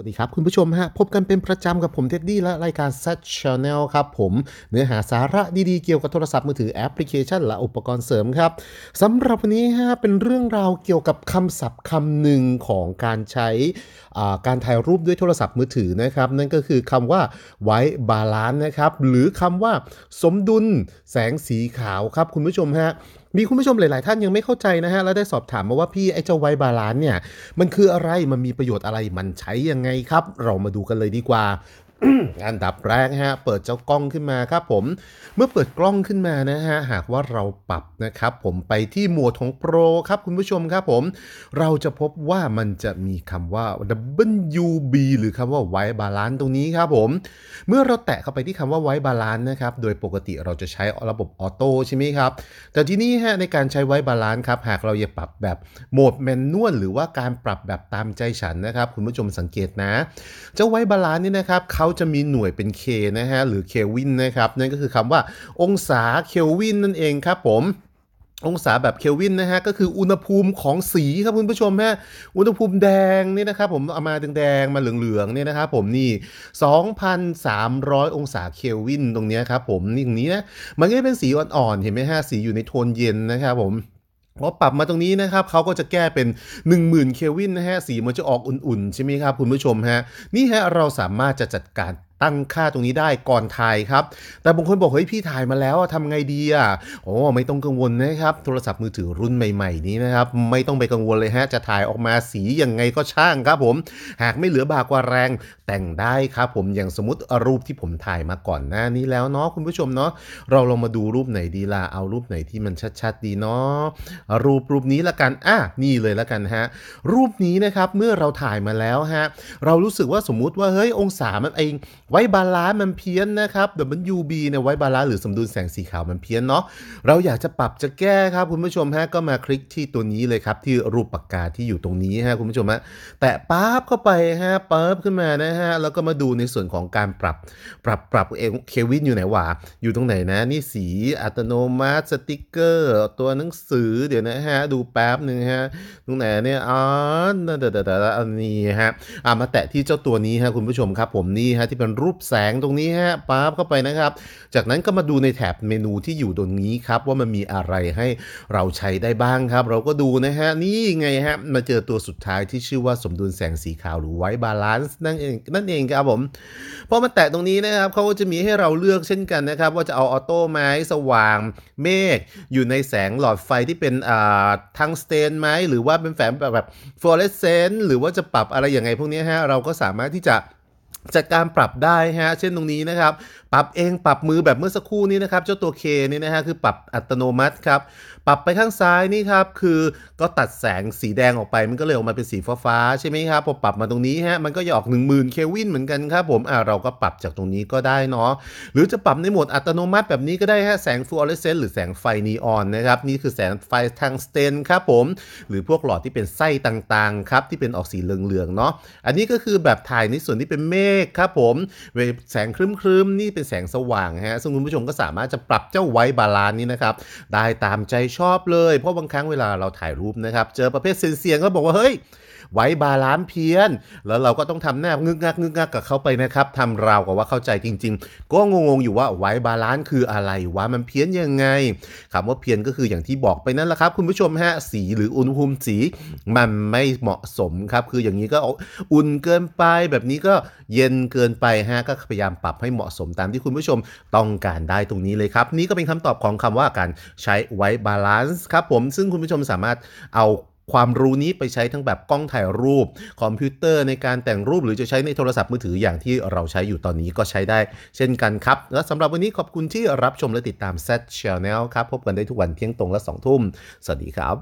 สวัสดีครับ คุณผู้ชมฮะ พบกันเป็นประจำกับผมเท็ดดี้และรายการ Z Channel ครับ ผมเนื้อหาสาระดีๆ เกี่ยวกับโทรศัพท์มือถือแอปพลิเคชัน และอุปกรณ์เสริมครับสำหรับวันนี้ฮะเป็นเรื่องราวเกี่ยวกับคำศัพท์คำหนึ่งของการใช้การถ่ายรูปด้วยโทรศัพท์มือถือนะครับ นั่นก็คือคำว่าไว้บาลานซ์นะครับ หรือคำว่า สมดุลแสงสีขาวครับ คุณผู้ชมฮะมีคุณผู้ชมหลาย ๆ ท่านยังไม่เข้าใจนะฮะ แล้วได้สอบถามมาว่าพี่ ไอ้เจ้าไวบาลานเนี่ย มันคืออะไร มันมีประโยชน์อะไร มันใช้ยังไงครับ เรามาดูกันเลยดีกว่าอันดับแรกฮะเปิดเจ้ากล้องขึ้นมาครับผมเมื่อเปิดกล้องขึ้นมานะฮะหากว่าเราปรับนะครับ ผมไปที่หมวดของโปรครับ คุณผู้ชมครับผม เราจะพบว่ามันจะมีคำว่า WB หรือคำว่าไว้บาลานซ์ตรงนี้ครับผม เมื่อเราแตะเข้าไปที่คำว่าไว้บาลานซ์นะครับโดยปกติเราจะใช้ระบบออโต้ใช่ไหมครับแต่ที่นี่ฮะในการใช้ไว้บาลานซ์ครับหากเราอยากปรับแบบโหมดแมนนวลหรือว่าการปรับแบบตามใจฉันนะครับคุณผู้ชมสังเกตนะเจ้าไว้บาลานซ์นี่นะครับเขาาจะมีหน่วยเป็น K นะฮะ หรือเควินนะครับนั่นก็คือคำว่าองศาเควินนั่นเองครับผม องศาแบบเคลวินนะฮะก็คืออุณหภูมิของสีครับคุณผู้ชมฮะอุณหภูมิแดงนี่นะครับผมเอามาแดงๆมาเหลืองๆเนี่ยนะครับผมนี่2,300 องศาเคลวินตรงนี้ครับผมนี่ตรงนี้นะมันก็จะเป็นสีอ่อนๆเห็นไหมฮะสีอยู่ในโทนเย็นนะครับผมพอปรับมาตรงนี้นะครับเขาก็จะแก้เป็น 10,000 เคลวินนะฮะ สีมันจะออกอุ่น ๆ ใช่ไหมครับ คุณผู้ชมฮะ นี่ฮะ เราสามารถจะจัดการตั้งค่าตรงนี้ได้ก่อนถ่ายครับ แต่บางคนบอกเฮ้ยพี่ถ่ายมาแล้วทำไงดีอ่ะโอ้ไม่ต้องกังวลนะครับโทรศัพท์มือถือรุ่นใหม่ๆนี้นะครับไม่ต้องไปกังวลเลยฮะจะถ่ายออกมาสียังไงก็ช่างครับผม หากไม่เหลือบากว่าแรง แต่งได้ครับผมอย่างสมมติรูปที่ผมถ่ายมาก่อนหน้านี้แล้วเนาะคุณผู้ชมเนาะเราลองมาดูรูปไหนดีล่ะเอารูปไหนที่มันชัดๆ ดีเนาะรูปรูปนี้ละกันอ่ะนี่เลยละกันฮะรูปนี้นะครับเมื่อเราถ่ายมาแล้วฮะเรารู้สึกว่าสมมุติว่าเฮ้ยองศามันเองไว้บาลานซ์มันเพี้ยนนะครับ WB เนี่ยไว้บาลานซ์หรือสมดุลแสงสีขาวมันเพี้ยนเนาะเราอยากจะปรับจะแก้ครับคุณผู้ชมฮะก็มาคลิกที่ตัวนี้เลยครับที่รูปปากกาที่อยู่ตรงนี้ฮะคุณผู้ชมฮะแตะปั๊บเข้าไปฮะปั๊บขึ้นมานะฮะแล้วก็มาดูในส่วนของการปรับ ปรับปรับเองเควินอยู่ไหนวะอยู่ตรงไหนนะ นี่สีอัตโนมัติสติกเกอร์ตัวหนังสือเดี๋ยวนะฮะดูแป๊บหนึ่งฮะตรงไหนเนี่ยอ๋อเดี๋ยวเดี๋ยวอันนี้ฮะอ่ามาแตะที่เจ้าตัวนี้ฮะคุณผู้ชมครับผมนี่ฮะที่เป็นรูปแสงตรงนี้ฮะปั๊บเข้าไปนะครับ จากนั้นก็มาดูในแถบเมนูที่อยู่ตรงนี้ครับว่ามันมีอะไรให้เราใช้ได้บ้างครับ เราก็ดูนะฮะ นี่ไงฮะ มาเจอตัวสุดท้ายที่ชื่อว่าสมดุลแสงสีขาวหรือไว์บาลานซ์นั่นเองนั่นเองครับผมพอมาแตะตรงนี้นะครับ เขาก็จะมีให้เราเลือกเช่นกันนะครับ ว่าจะเอาออโต้ไหมสว่างเมฆอยู่ในแสงหลอดไฟที่เป็นทั้ทงสเตนไหมหรือว่าเป็นแฝงแบบฟลูออเรสเซนต์หรือว่าจะปรับอะไรอย่างไงพวกนี้ฮะเราก็สามารถที่จะจากการปรับได้ฮะเช่นตรงนี้นะครับปรับเองปรับมือแบบเมื่อสักครู่นี้นะครับเจ้าตัวเคนี่นะฮะคือปรับอัตโนมัติครับปรับไปข้างซ้ายนี่ครับคือก็ตัดแสงสีแดงออกไปมันก็เลยออกมาเป็นสีฟ้าๆใช่ไหมครับพอปรับมาตรงนี้ฮะมันก็จะออก1 0,000เควินเหมือนกันครับผมอ่าเราก็ปรับจากตรงนี้ก็ได้เนาะหรือจะปรับในโหมดอัตโนมัติ แบบนี้ก็ได้ฮะแสงฟลูออเรสเซนต์หรือแสงไฟนีออนนะครับนี่คือแสงไฟทางสเตนครับผม หรือพวกหลอดที่เป็นไส้ต่างๆครับที่เป็นออกสีเหลืองๆเนาะอันนี้ก็คือแบบถ่ายในส่วนที่เป็นเมฆครับผม แสงครึ้มๆนี่เป็นแสงสว่างฮะซึ่งคุณผู้ชมก็สามารถจะปรับเจ้าไวบาลานนี้นะครับ ได้ตามใจชอบเลยเพราะบางครั้งเวลาเราถ่ายรูปนะครับ เจอประเภทเสียงๆก็บอกว่า เฮ้ยไว้บาลานเพี้ยน แล้วเราก็ต้องทำหน้างึกงักงึกงักกับเขาไปนะครับ ทำราวกับว่าเข้าใจจริงๆ ก็งงๆอยู่ว่าไว้บาลานคืออะไร ว่ามันเพี้ยนยังไง คำว่าเพี้ยนก็คืออย่างที่บอกไปนั่นแหละครับคุณผู้ชมฮะ สี หรืออุณหภูมิสีมันไม่เหมาะสมครับ คืออย่างนี้ก็อุ่นเกินไป แบบนี้ก็เย็นเกินไปฮะ ก็พยายามปรับให้เหมาะสมตามที่คุณผู้ชมต้องการได้ตรงนี้เลยครับ นี่ก็เป็นคำตอบของคำว่าการใช้ไว้บาลานซ์ครับ ผม ซึ่งคุณผู้ชมสามารถเอาความรู้นี้ไปใช้ทั้งแบบกล้องถ่ายรูป คอมพิวเตอร์ในการแต่งรูปหรือจะใช้ในโทรศัพท์มือถืออย่างที่เราใช้อยู่ตอนนี้ก็ใช้ได้ เช่นกันครับ และสำหรับวันนี้ขอบคุณที่รับชมและติดตาม Set Channel ครับ พบกันได้ทุกวันเที่ยงตรงและ2ทุ่มสวัสดีครับ